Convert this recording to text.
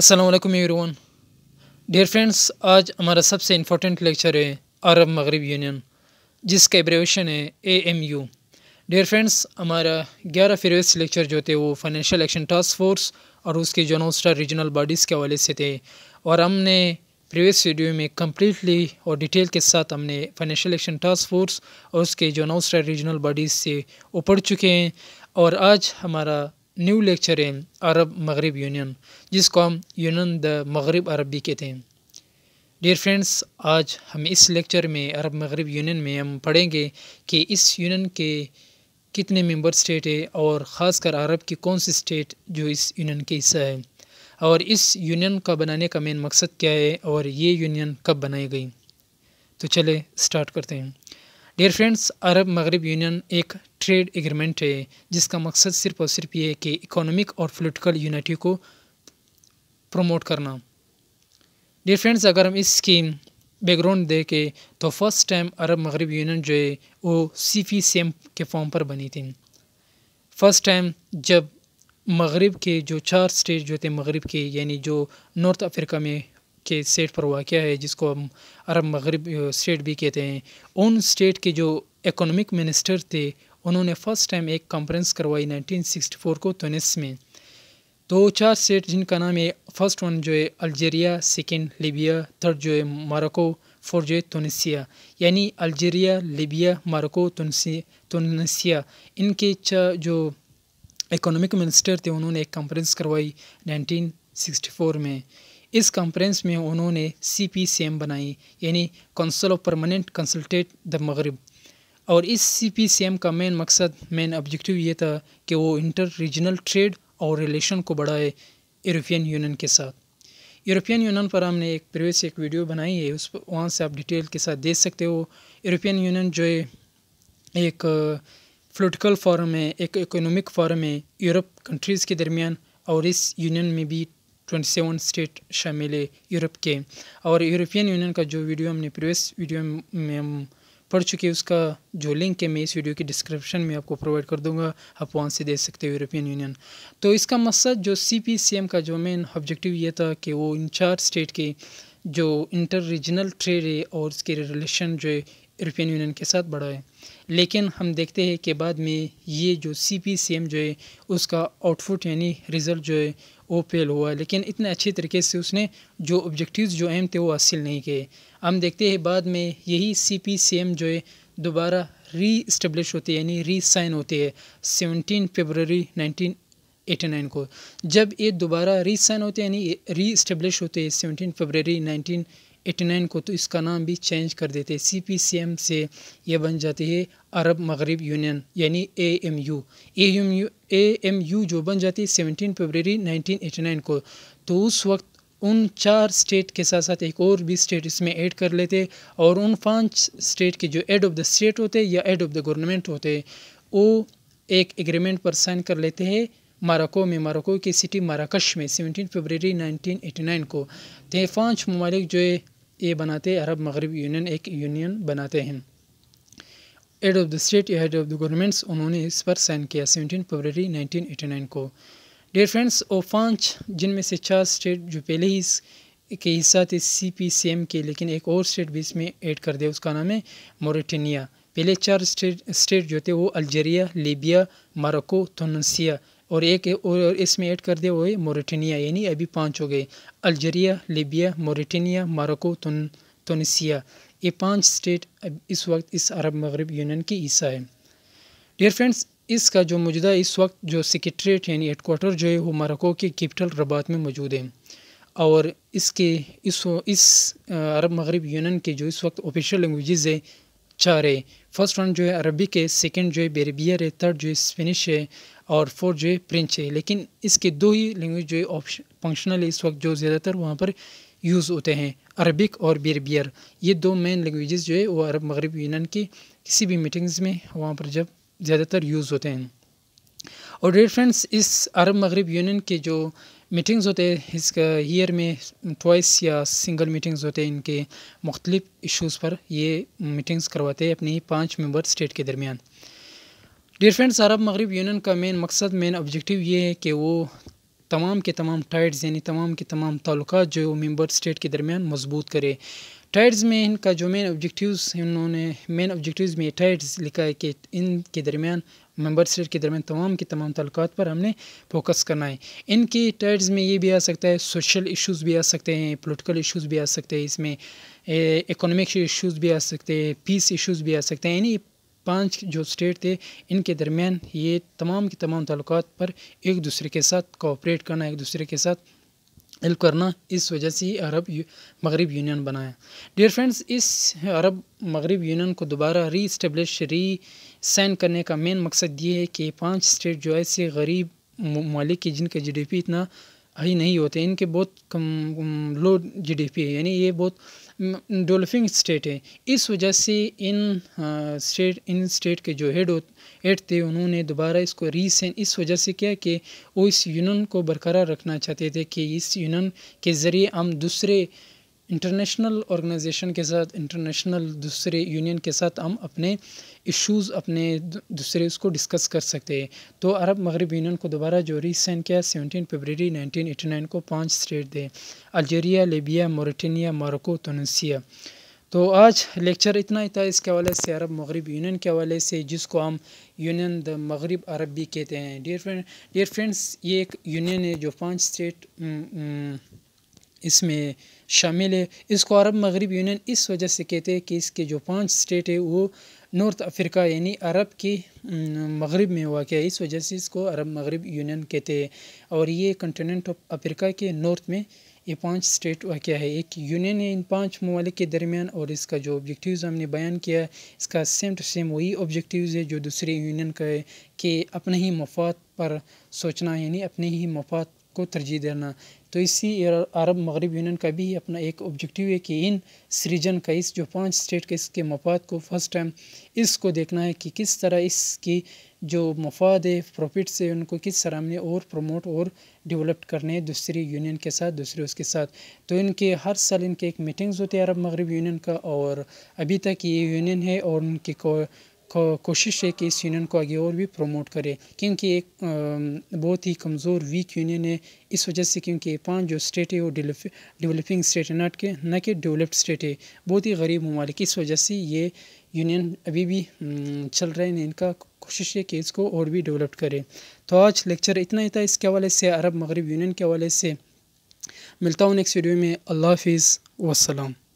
Aslam everyone dear friends आज हमारा सबसे इम्पोर्टेंट लेक्चर है अरब मगरब यूनियन जिसका एब्रेवेशन है A M U dear friends हमारा ग्यारह फेरवेस लेक्चर जो थे वो फाइनेंशियल एक्शन टास्क फोर्स और उसके जोनोस्टा रीजनल बॉडीज़ के हवाले से थे और हमने प्रीवियस वीडियो में कम्प्लीटली और डिटेल के साथ हमने फाइनेंशियल एक्शन टास्क फोर्स और उसके जोनोस्टा रीजनल बॉडीज़ से ऊपर चुके हैं और आज हमारा न्यू लेक्चर है अरब मगरब यूनियन जिसको हम यूनियन द मगरब अरब भी कहते हैं डियर फ्रेंड्स आज हम इस लेक्चर में अरब मगरब यूनियन में हम पढ़ेंगे कि इस यूनियन के कितने मेंबर स्टेट है और ख़ासकर अरब की कौन सी स्टेट जो इस यूनियन के हिस्सा है और इस यूनियन का बनाने का मेन मकसद क्या है और ये यूनियन कब बनाई गई तो चले स्टार्ट करते हैं डेयर फ्रेंड्स अरब मगरब यूनियन एक ट्रेड एग्रीमेंट है जिसका मकसद सिर्फ और सिर्फ ये है कि इकोनॉमिक और पोलिटिकल यूनिटी को प्रमोट करना डेयर फ्रेंड्स अगर हम इसकी बैकग्राउंड दे के तो फर्स्ट टाइम अरब मगरब यूनियन जो है वो सी सी एम के फॉर्म पर बनी थी फर्स्ट टाइम जब मगरब के जो चार स्टेट जो थे मगरब के यानी जो नॉर्थ अफ्रीका में के स्टेट पर वाक़ है जिसको हम अरब मगरब स्टेट भी कहते हैं उन स्टेट के जो इकोनॉमिक मिनिस्टर थे उन्होंने फ़र्स्ट टाइम एक कॉन्फ्रेंस करवाई 1964 को तुनिस में दो चार स्टेट जिनका नाम है फर्स्ट वन जो है अल्जीरिया सेकंड लीबिया थर्ड जो है मारको फोर्थ जो है तुनिसिया यानी अल्जीरिया लीबिया मारको तुनिसिया इनके जो इकोनॉमिक मिनिस्टर थे उन्होंने एक कॉन्फ्रेंस करवाई 1964 में इस कॉन्फ्रेंस में उन्होंने सी पी सी एम बनाई यानी council of permanent consultative the Maghreb और इस सी पी सी एम का मेन मकसद मेन ऑब्जेक्टिव ये था कि वो इंटर रीजनल ट्रेड और रिलेशन को बढ़ाए यूरोपियन यूनियन के साथ यूरोपियन यूनियन पर हमने एक प्रीवियस एक वीडियो बनाई है उस पर वहाँ से आप डिटेल के साथ देख सकते हो यूरोपियन यूनियन जो है एक पोलिटिकल uh, फॉरम है एक इकोनॉमिक फॉरम है यूरोप कंट्रीज़ के दरमियान और इस यूनियन में भी 27 स्टेट शामिल है यूरोप के और यूरोपियन यूनियन का जो वीडियो हमने प्रीवियस वीडियो में हम पढ़ चुके हैं उसका जो लिंक है मैं इस वीडियो के डिस्क्रिप्शन में आपको प्रोवाइड कर दूंगा आप वहाँ से दे सकते हो यूरोपियन यूनियन तो इसका मकसद जो सी पी सी एम का जो मेन ऑब्जेक्टिव ये था कि वो इन चार स्टेट के जो इंटर रीजनल ट्रेड है और उसके रिलेशन जो है यूरोपियन यूनियन के साथ बढ़ा है लेकिन हम देखते हैं कि बाद में ये जो सी पी सी एम जो है उसका आउटपुट यानी रिज़ल्ट जो है वो फेल हुआ लेकिन इतने अच्छे तरीके से उसने जो ऑब्जेक्टिव्स जो एम थे वो हासिल नहीं किए हम देखते हैं बाद में यही सी पी सी एम जो है दोबारा री इस्टबलिश होती है यानी री साइन होती है seventeen February nineteen eighty nine को जब ये दोबारा री साइन होते हैं यानी री इस्टबलिश होते हैं सेवनटीन फेबररी नाइनटीन एटी को तो इसका नाम भी चेंज कर देते सी पी सी एम से ये बन जाती है अरब मगरब यूनियन यानी A M U A M U A M U जो बन जाती है सेवनटीन फरवरी नाइन को तो उस वक्त उन चार स्टेट के साथ साथ एक और भी स्टेट इसमें ऐड कर लेते और उन पांच स्टेट के जो एड ऑफ द स्टेट होते या एड ऑफ द गवर्नमेंट होते वो एक एग्रीमेंट पर साइन कर लेते हैं माराको में माराको की सिटी माराकश में 17 फरवरी 1989 को तो ये पाँच ममालिक जो है ये बनाते अरब मगरब यूनियन एक यूनियन बनाते हैं head of the state head of the governments उन्होंने इस पर साइन किया सेवनटीन फरवरी नाइन को डेयर फ्रेंड्स और पाँच जिनमें से चार स्टेट जो पहले ही के हिस्सा थे सी पी सी एम के लेकिन एक और स्टेट भी इसमें ऐड कर दिया उसका नाम है मोरिटेनिया पहले चार स्टेट स्टेट जो थे वो अल्जेरिया लीबिया मारको थोनसिया और एक और इसमें ऐड कर दिया वो है मोरिटनिया यानी अभी पाँच हो गए अल्जरिया लिबिया मोरिटनिया मारको तुन ये पांच स्टेट इस वक्त इस अरब मगरब यूनियन की हिस्सा है डियर फ्रेंड्स इसका जो मौजूदा इस वक्त जो सेक्रट्रेट यानी हेडकोार्टर जो है वो मारको के कैपिटल रबात में मौजूद है और इसके इस इस अरब मगरब यूनियन के जो इस वक्त ऑफिशियल लैंग्वेजेस है चार है फर्स्ट राउंड जो है अरबिक है सेकेंड जो है बेरबियर है थर्ड जो है स्पेनिश है और फोर्थ जो है फ्रेंच है लेकिन इसके दो ही लैंग्वेज जो है ऑप्शन फंक्शनल है इस वक्त जो ज़्यादातर वहाँ पर यूज़ होते हैं अरबिक और बेरबियर ये दो मेन लैंग्वेजेस जो है वो अरब मगरब यूनान की किसी भी मीटिंग्स में वहाँ पर जब ज़्यादातर यूज़ होते हैं और डेयर फ्रेंड्स इस अरब मगरब यूनियन के जो मीटिंग्स होते हैं इस ईयर में ट्वाइस या सिंगल मीटिंग्स होते हैं इनके मुख्तलिफ इशूज़ पर ये मीटिंग्स करवाते हैं अपनी पाँच मेम्बर स्टेट के दरमियान डियर फ्रेंड्स अरब मगरब यूनियन का मेन मकसद मेन ऑब्जेक्टिव ये है कि वो तमाम के तमाम टाइड्स यानी तमाम के तमाम ताल्लुक जो मेम्बर स्टेट के दरमियान मजबूत करे टाइड्स में इनका जो मेन ऑब्जेक्टिव्स इन्होंने मेन ऑब्जेक्टिव्स में टाइड्स लिखा है कि इनके दरमियान मेंबर स्टेट के दरमियान तमाम के तमाम तलक़ात पर हमने फोकस करना है इनके टर्ड्स में ये भी आ सकता है सोशल इश्यूज़ भी आ सकते हैं पोलिटिकल इश्यूज़ भी आ सकते हैं इसमें इकोनॉमिक इश्यूज़ भी आ सकते हैं पीस इश्यूज़ भी आ सकते हैं यानी पांच जो स्टेट थे इनके दरमियान ये तमाम के तमाम तल्क पर एक दूसरे के साथ कोऑपरेट करना एक दूसरे के साथ हेल्प करना इस वजह से अरब मगरब यूनियन बनाया डियर फ्रेंड्स इस अरब मगरब यूनियन को दोबारा री इस्टेब्लिश री साइन करने का मेन मकसद ये है कि पांच स्टेट जो ऐसे गरीब मालिक की जिनका जी डी पी इतना हाई नहीं होते इनके बहुत कम लो जी डी पी है यानी ये बहुत डेवलपिंग स्टेट है इस वजह से इन स्टेट इन स्टेट के जो हेड हेड थे उन्होंने दोबारा इसको रीसेंट इस वजह से किया कि वो इस यूनियन को बरकरार रखना चाहते थे कि इस यूनियन के ज़रिए हम दूसरे इंटरनेशनल ऑर्गेनाइजेशन के साथ इंटरनेशनल दूसरे यूनियन के साथ हम अपने इश्यूज़ अपने दूसरे उसको डिस्कस कर सकते हैं तो अरब मगरब यूनियन को दोबारा जो रिसेंट किया seventeen February nineteen eighty nine को पांच स्टेट दें अल्जेरिया लेबिया मोरटानिया मारको तुनसिया तो आज लेक्चर इतना ही था इसके हवाले से अरब मगरब यूनियन के हवाले से जिसको हम यूनियन द मगरब अरब भी कहते हैं डियर फ्रेंड डियर फ्रेंड्स ये एक यूनियन है जो पांच स्टेट इसमें शामिल है इसको अरब मगरब यूनियन इस वजह से कहते हैं कि इसके जो पांच स्टेट है वो नॉर्थ अफ्रीका यानी अरब के मगरब में वाक़ है इस वजह से इसको अरब मगरब यूनियन कहते हैं और ये कंटिनेंट ऑफ अफ्रीका के नॉर्थ में ये पांच स्टेट वाक़ है एक यूनियन है इन पांच ममालिक के दरमियान और इसका जो ऑब्जेक्टिव्स हमने बयान किया है इसका सेम टू सेम वही ऑब्जेक्टिव्स है जो दूसरे यूनियन का है कि अपने ही मफाद पर सोचना यानी अपने ही मफाद को तरजीह देना तो इसी अरब मगरब यूनियन का भी अपना एक ऑब्जेक्टिव है कि इन सृजन का इस जो पांच स्टेट के इसके मफाद को फर्स्ट टाइम इसको देखना है कि किस तरह इसकी जो मफाद है प्रॉफिट है उनको किस तरह हमने और प्रमोट और डेवलप करने हैं दूसरी यूनियन के साथ दूसरे उसके साथ तो इनके हर साल इनके एक मीटिंग्स होते हैं अरब मगरब यूनियन का और अभी तक ये यूनियन है और उनके को, कोशिश है कि इस यूनियन को आगे और भी प्रमोट करे क्योंकि एक बहुत ही कमज़ोर वीक यूनियन है इस वजह से क्योंकि पांच जो स्टेट है वो डेवलपिंग स्टेट है नाट के ना कि डेवलप्ड स्टेट है बहुत ही गरीब ममालिक इस वजह से ये यूनियन अभी भी चल रहे हैं इनका कोशिश है कि इसको और भी डेवलप करें तो आज लेक्चर इतना ही था इसके हवाले से अरब मगरब यूनियन के हवाले से मिलता हूँ नेक्स्ट वीडियो में अल्लाह हाफिज़ वसलम